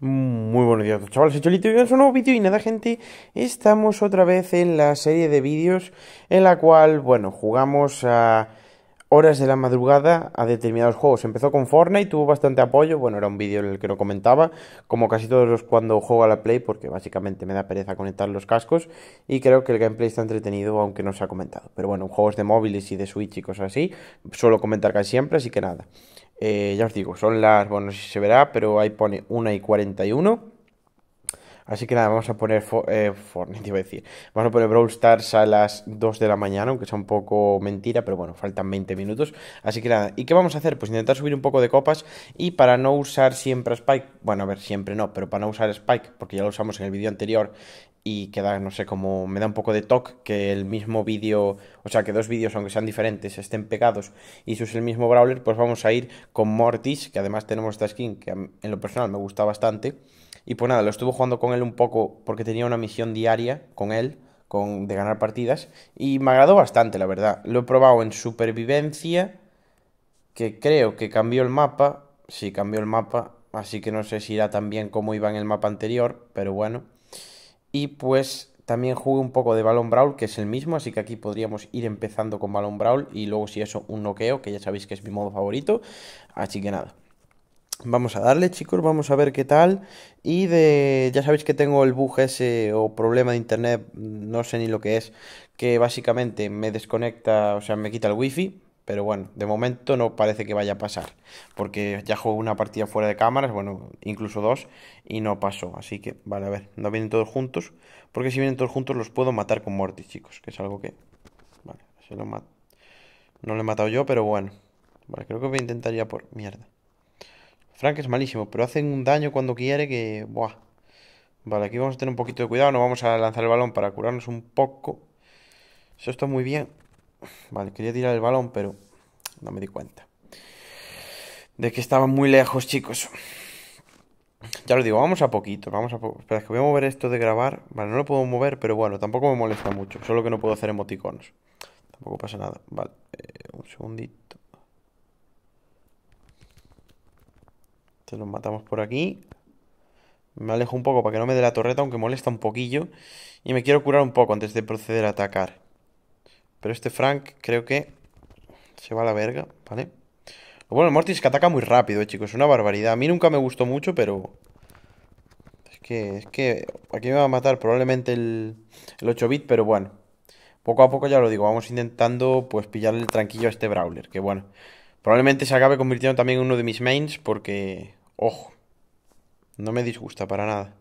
Muy buenos días chavales, soy Cholito y es un nuevo vídeo y nada gente, estamos otra vez en la serie de vídeos en la cual, bueno, jugamos a horas de la madrugada a determinados juegos. Empezó con Fortnite, tuvo bastante apoyo, bueno, era un vídeo en el que no comentaba, como casi todos los cuando juego a la Play, porque básicamente me da pereza conectar los cascos y creo que el gameplay está entretenido aunque no se ha comentado. Pero bueno, juegos de móviles y de Switch y cosas así, suelo comentar casi siempre, así que nada. Eh, ya os digo, son las, bueno, no sé si se verá, pero ahí pone 1 y 41. Así que nada, vamos a poner eh, Fortnite, iba a decir. Vamos a poner Brawl Stars a las 2 de la mañana, aunque sea un poco mentira, pero bueno, faltan 20 minutos. Así que nada, ¿y qué vamos a hacer? Pues intentar subir un poco de copas y para no usar siempre a Spike, bueno, a ver, siempre no, pero para no usar Spike, porque ya lo usamos en el vídeo anterior, y queda, no sé, como me da un poco de toque que el mismo vídeo, o sea, que dos vídeos, aunque sean diferentes, estén pegados y si es el mismo Brawler, pues vamos a ir con Mortis, que además tenemos esta skin que en lo personal me gusta bastante. Y pues nada, lo estuve jugando con él un poco porque tenía una misión diaria con él, con, de ganar partidas, y me agradó bastante, la verdad. Lo he probado en supervivencia, que creo que cambió el mapa, sí, cambió el mapa, así que no sé si irá tan bien como iba en el mapa anterior, pero bueno. Y pues también jugué un poco de Balon Brawl, que es el mismo, así que aquí podríamos ir empezando con Balon Brawl y luego si eso un noqueo, que ya sabéis que es mi modo favorito. Así que nada. Vamos a darle, chicos, vamos a ver qué tal. Y de. Ya sabéis que tengo el bug ese o problema de internet, no sé ni lo que es, que básicamente me desconecta, o sea, me quita el wifi. Pero bueno, de momento no parece que vaya a pasar. Porque ya jugó una partida fuera de cámaras, bueno, incluso dos, y no pasó. Así que, vale, a ver, no vienen todos juntos. Porque si vienen todos juntos los puedo matar con Mortis, chicos. Que es algo que... Vale, se lo mato. No lo he matado yo, pero bueno. Vale, creo que me intentaría por... Mierda. Frank es malísimo, pero hacen un daño cuando quiere que... Buah. Vale, aquí vamos a tener un poquito de cuidado. No vamos a lanzar el balón para curarnos un poco. Eso está muy bien. Vale, quería tirar el balón, pero no me di cuenta. De que estaban muy lejos, chicos. Ya lo digo, vamos a poquito, vamos a Espera, es que voy a mover esto de grabar. Vale, no lo puedo mover, pero bueno, tampoco me molesta mucho. Solo que no puedo hacer emoticonos. Tampoco pasa nada. Vale, eh, un segundito. Te este lo matamos por aquí. Me alejo un poco para que no me dé la torreta, aunque molesta un poquillo. Y me quiero curar un poco antes de proceder a atacar. Pero este Frank creo que se va a la verga, ¿vale? bueno el Mortis es que ataca muy rápido, eh, chicos. Es una barbaridad. A mí nunca me gustó mucho, pero... Es que, es que aquí me va a matar probablemente el, el 8-bit, pero bueno. Poco a poco ya lo digo, vamos intentando pues pillarle el tranquillo a este Brawler. Que bueno, probablemente se acabe convirtiendo también en uno de mis mains porque... Ojo, no me disgusta para nada.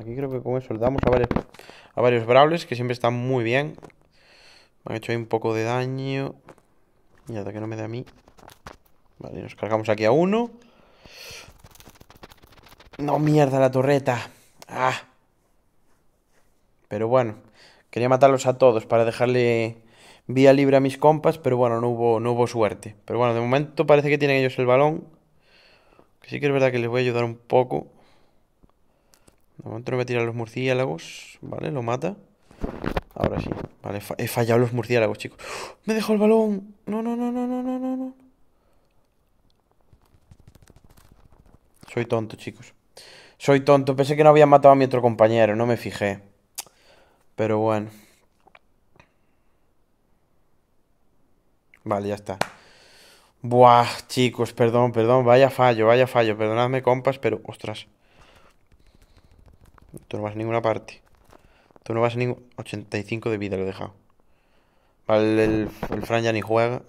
Aquí creo que con eso le damos a a varios Brawlers que siempre están muy bien. Me han hecho ahí un poco de daño. Y hasta que no me da a mí. Vale, nos cargamos aquí a uno. No, mierda, la torreta. Ah. Pero bueno, quería matarlos a todos para dejarle vía libre a mis compas, pero bueno, no hubo, no hubo suerte. Pero bueno, de momento parece que tienen ellos el balón. Que sí que es verdad que les voy a ayudar un poco. De momento no me a los murciélagos. Vale, lo mata. Ahora sí. Vale, he fallado los murciélagos, chicos. ¡Me dejo el balón! No, no, no, no, no, no, no, no. Soy tonto, chicos. Soy tonto. Pensé que no había matado a mi otro compañero. No me fijé. Pero bueno. Vale, ya está. Buah, chicos, perdón, perdón. Vaya fallo, vaya fallo. Perdonadme, compas, pero... Ostras. Tú no vas a ninguna parte. Tú no vas a ningún... 85 de vida lo he dejado. Vale, el, Fran ya ni juega.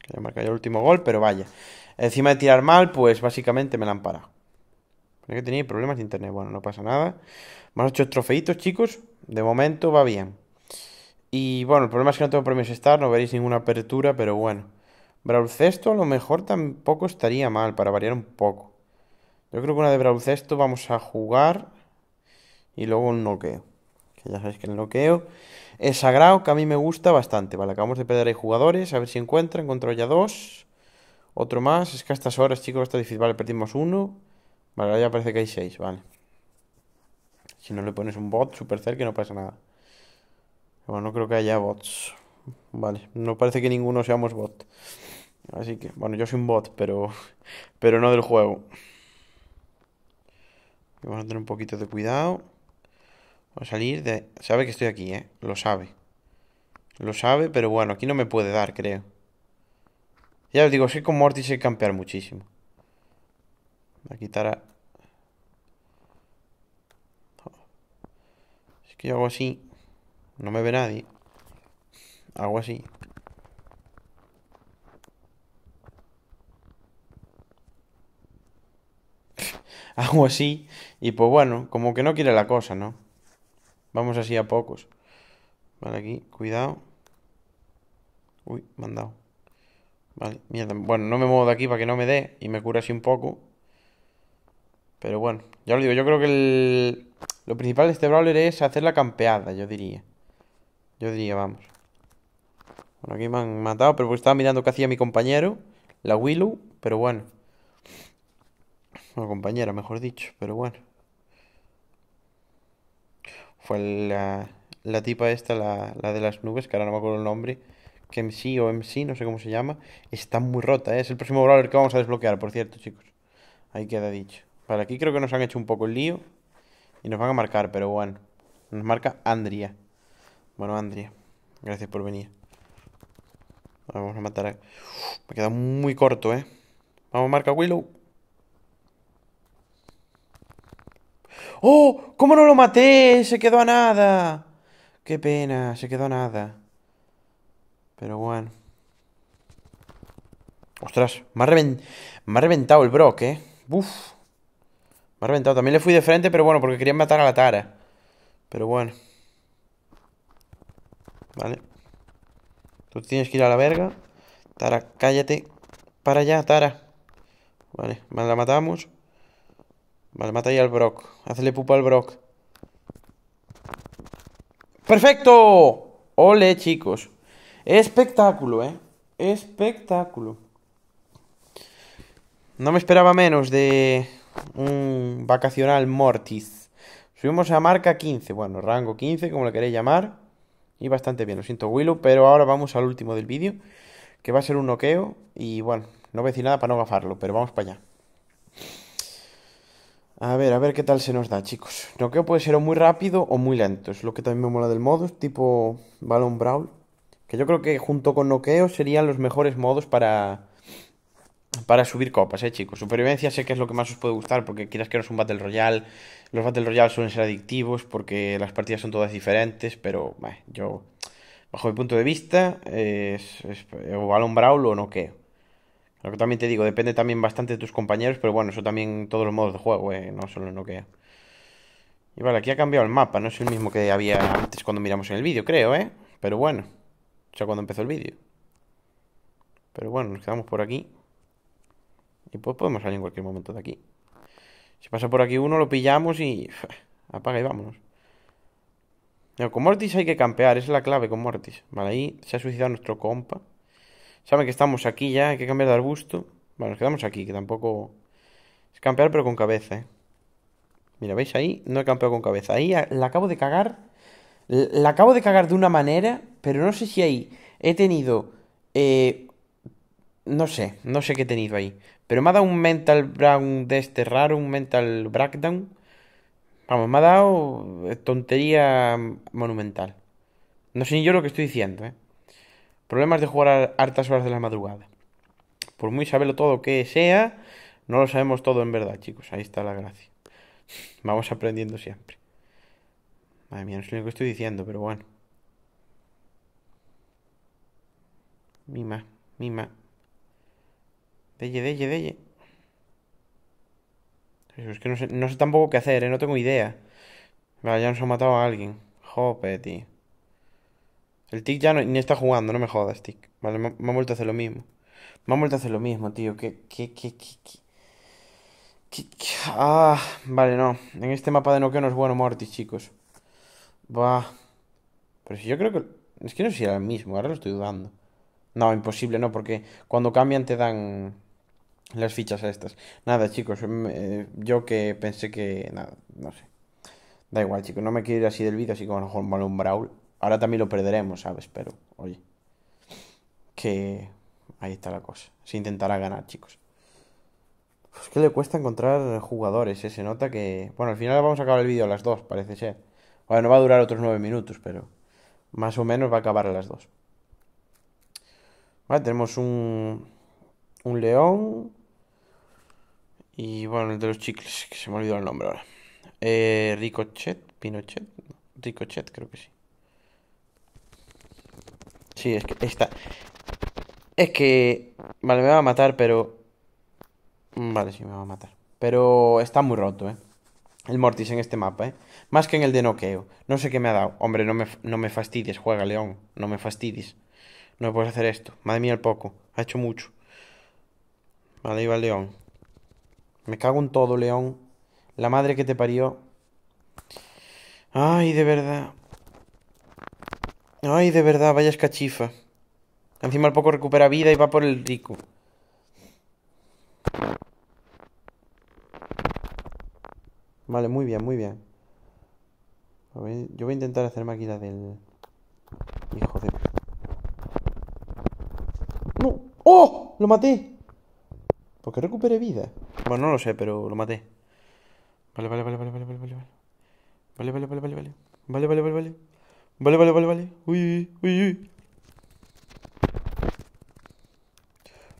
Que le marca el último gol, pero vaya. Encima de tirar mal, pues básicamente me la han parado. que tenía problemas de internet. Bueno, no pasa nada. Más ocho trofeitos, chicos. De momento va bien. Y bueno, el problema es que no tengo premios estar, no veréis ninguna apertura, pero bueno. Brawl Cesto a lo mejor tampoco estaría mal, para variar un poco. Yo creo que una de esto vamos a jugar y luego un noqueo. Que ya sabéis que el noqueo es sagrado, que a mí me gusta bastante. Vale, acabamos de perder ahí jugadores, a ver si encuentra Encontró ya dos. Otro más. Es que a estas horas, chicos, está difícil. Vale, perdimos uno. Vale, ahora ya parece que hay seis, vale. Si no le pones un bot super cerca no pasa nada. Bueno, no creo que haya bots. Vale, no parece que ninguno seamos bot. Así que, bueno, yo soy un bot, pero, pero no del juego. Vamos a tener un poquito de cuidado. Vamos a salir de... Sabe que estoy aquí, ¿eh? Lo sabe. Lo sabe, pero bueno, aquí no me puede dar, creo. Ya os digo, Sé con Morty sé campear muchísimo. Voy a quitar Es que yo hago así. No me ve nadie. Hago así. algo así. Y pues bueno, como que no quiere la cosa, ¿no? Vamos así a pocos. Vale, aquí, cuidado. Uy, me han dado. Vale, mierda. Bueno, no me muevo de aquí para que no me dé y me cura así un poco. Pero bueno, ya lo digo, yo creo que el... lo principal de este brawler es hacer la campeada, yo diría. Yo diría, vamos. Bueno, aquí me han matado, pero estaba mirando qué hacía mi compañero, la Willow, pero bueno compañera, mejor dicho, pero bueno. Fue la, la tipa esta, la, de las nubes, que ahora no me acuerdo el nombre. Que sí o MC, no sé cómo se llama. Está muy rota, ¿eh? es el próximo brawler que vamos a desbloquear, por cierto, chicos. Ahí queda dicho. Para aquí creo que nos han hecho un poco el lío. Y nos van a marcar, pero bueno. Nos marca Andrea. Bueno, Andrea, gracias por venir. Vamos a matar Me queda muy corto, ¿eh? Vamos, marca Willow. ¡Oh! ¿Cómo no lo maté? Se quedó a nada. Qué pena, se quedó a nada. Pero bueno. Ostras, me ha, reventado el Brock, ¿eh? Uf. Me ha reventado. También le fui de frente, pero bueno, porque quería matar a la Tara. Pero bueno. Vale. Tú tienes que ir a la verga. Tara, cállate. Para allá, Tara. Vale, la matamos. Vale, mata ahí al Brock. Hazle pupa al Brock. ¡Perfecto! Ole, chicos. Espectáculo, ¿eh? Espectáculo. No me esperaba menos de un vacacional Mortis. Subimos a marca 15. Bueno, rango 15, como le queréis llamar. Y bastante bien, lo siento, Willow. Pero ahora vamos al último del vídeo. Que va a ser un noqueo. Y bueno, no voy a decir nada para no gafarlo, pero vamos para allá. A ver, a ver qué tal se nos da, chicos. No puede ser o muy rápido o muy lento. Es lo que también me mola del modo, tipo Balon Brawl. Que yo creo que junto con noqueo serían los mejores modos para, para subir copas, eh, chicos. Supervivencia sé que es lo que más os puede gustar, porque quieras que no es un Battle Royale. Los Battle Royale suelen ser adictivos porque las partidas son todas diferentes, pero bueno, yo, bajo mi punto de vista, es, es o Balon Brawl o noqueo. Lo que también te digo, depende también bastante de tus compañeros, pero bueno, eso también todos los modos de juego, eh, no solo en lo que... Y vale, aquí ha cambiado el mapa, no es el mismo que había antes cuando miramos en el vídeo, creo, ¿eh? Pero bueno, o sea, cuando empezó el vídeo. Pero bueno, nos quedamos por aquí. Y pues podemos salir en cualquier momento de aquí. Si pasa por aquí uno, lo pillamos y... Apaga y vámonos. No, con Mortis hay que campear, es la clave con Mortis. Vale, ahí se ha suicidado nuestro compa. Saben que estamos aquí ya, hay que cambiar de arbusto. Bueno, nos quedamos aquí, que tampoco... Es campear pero con cabeza, ¿eh? Mira, ¿veis ahí? No he campeado con cabeza. Ahí la acabo de cagar. La acabo de cagar de una manera, pero no sé si ahí he tenido... Eh, no sé, no sé qué he tenido ahí. Pero me ha dado un mental brown de este raro, un mental breakdown. Vamos, me ha dado tontería monumental. No sé ni yo lo que estoy diciendo, ¿eh? Problemas de jugar hartas horas de la madrugada. Por muy saberlo todo que sea, no lo sabemos todo en verdad, chicos. Ahí está la gracia. Vamos aprendiendo siempre. Madre mía, no sé lo que estoy diciendo, pero bueno. Mima, mima. Deye, deye, deye Es que no sé, no sé tampoco qué hacer, ¿eh? No tengo idea. Vale, ya nos ha matado a alguien. Jope, tío. El Tick ya ni está jugando, no me jodas, Tick. Vale, me, ha vuelto a hacer lo mismo. Me ha vuelto a hacer lo mismo, tío. qué, qué? ¿Qué, qué? Ah, vale, no. En este mapa de noqueo no es bueno Mortis, chicos. Va. Pero si yo creo que... Es que no sé si era el mismo, ahora lo estoy dudando. No, imposible, no, porque cuando cambian te dan las fichas a estas. Nada, chicos, em, eh, yo que pensé que... Nada, no sé. Da igual, chicos, no me quiero ir así del vídeo, así como a lo mejor un brawl. Ahora también lo perderemos, ¿sabes? Pero, oye, que ahí está la cosa. Se intentará ganar, chicos. Pues que le cuesta encontrar jugadores, ¿eh? se nota que... Bueno, al final vamos a acabar el vídeo a las dos, parece ser. Bueno, no va a durar otros nueve minutos, pero más o menos va a acabar a las dos. Vale, tenemos un, un león y bueno, el de los chicles, que se me olvidó el nombre ahora. Eh, Ricochet, Pinochet, Ricochet creo que sí. Sí, es que esta... Es que... Vale, me va a matar, pero... Mm, vale, sí, me va a matar. Pero está muy roto, ¿eh? El Mortis en este mapa, ¿eh? Más que en el de noqueo. No sé qué me ha dado. Hombre, no me, no me fastidies, juega, León. No me fastidies. No me puedes hacer esto. Madre mía, el poco. Ha hecho mucho. Vale, ahí va León. Me cago en todo, León. La madre que te parió. Ay, de verdad. Ay, de verdad, vaya escachifa. Encima al poco recupera vida y va por el rico. Vale, muy bien, muy bien. yo voy a intentar hacer aquí del... Hijo de... ¡No! ¡Oh! ¡Lo maté! ¿Por qué recuperé vida? Bueno, no lo sé, pero lo maté. vale, vale, vale, vale, vale, vale. Vale, vale, vale, vale, vale. Vale, vale, vale, vale. Vale, vale, vale, vale. Uy, uy, uy.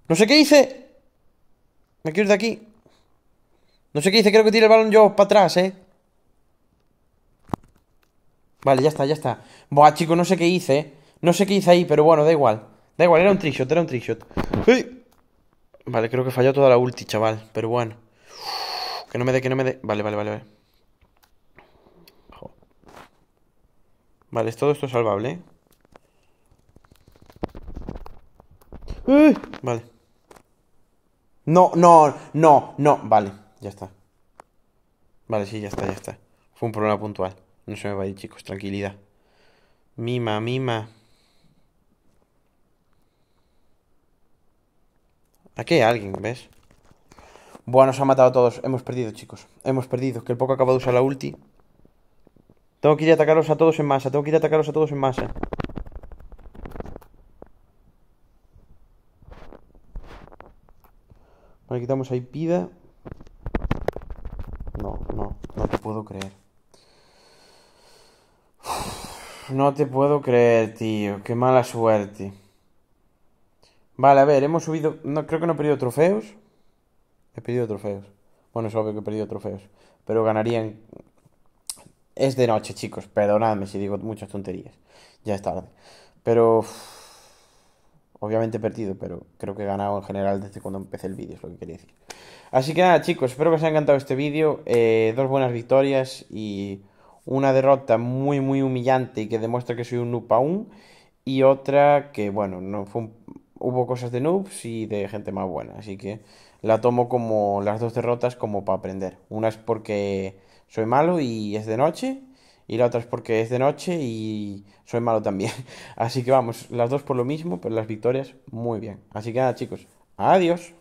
No sé qué hice. Me quiero ir de aquí. No sé qué hice, creo que tiré el balón yo para atrás, eh. Vale, ya está, ya está. Buah, chico, no sé qué hice, eh. No sé qué hice ahí, pero bueno, da igual. Da igual, era un trickshot, era un trickshot. Vale, creo que falló toda la ulti, chaval. Pero bueno. que no me dé, que no me dé. Vale, vale, vale, vale. Vale, todo esto es salvable. ¡Eh! Vale. No, no, no, no. Vale, ya está. Vale, sí, ya está, ya está. Fue un problema puntual. No se me va a ir, chicos, tranquilidad. Mima, mima. Aquí hay alguien, ¿ves? Bueno, nos ha matado a todos. Hemos perdido, chicos. Hemos perdido. Que el poco acaba de usar la ulti. Tengo que ir a atacarlos a todos en masa. Tengo que ir a atacarlos a todos en masa. Vale, quitamos ahí pida. No, no, no te puedo creer. No te puedo creer, tío. Qué mala suerte. Vale, a ver, hemos subido... No, creo que no he perdido trofeos. He perdido trofeos. Bueno, es obvio que he perdido trofeos. Pero ganarían... Es de noche, chicos, perdonadme si digo muchas tonterías. Ya es tarde. Pero... obviamente he perdido, pero creo que he ganado en general desde cuando empecé el vídeo, es lo que quería decir. Así que nada, chicos, espero que os haya encantado este vídeo. Eh, dos buenas victorias y una derrota muy, muy humillante y que demuestra que soy un noob aún. Y otra que, bueno, no fue hubo cosas de noobs y de gente más buena. Así que la tomo como las dos derrotas como para aprender. Una es porque soy malo y es de noche, y la otra es porque es de noche y soy malo también. Así que vamos, las dos por lo mismo, pero las victorias muy bien. Así que nada chicos, adiós.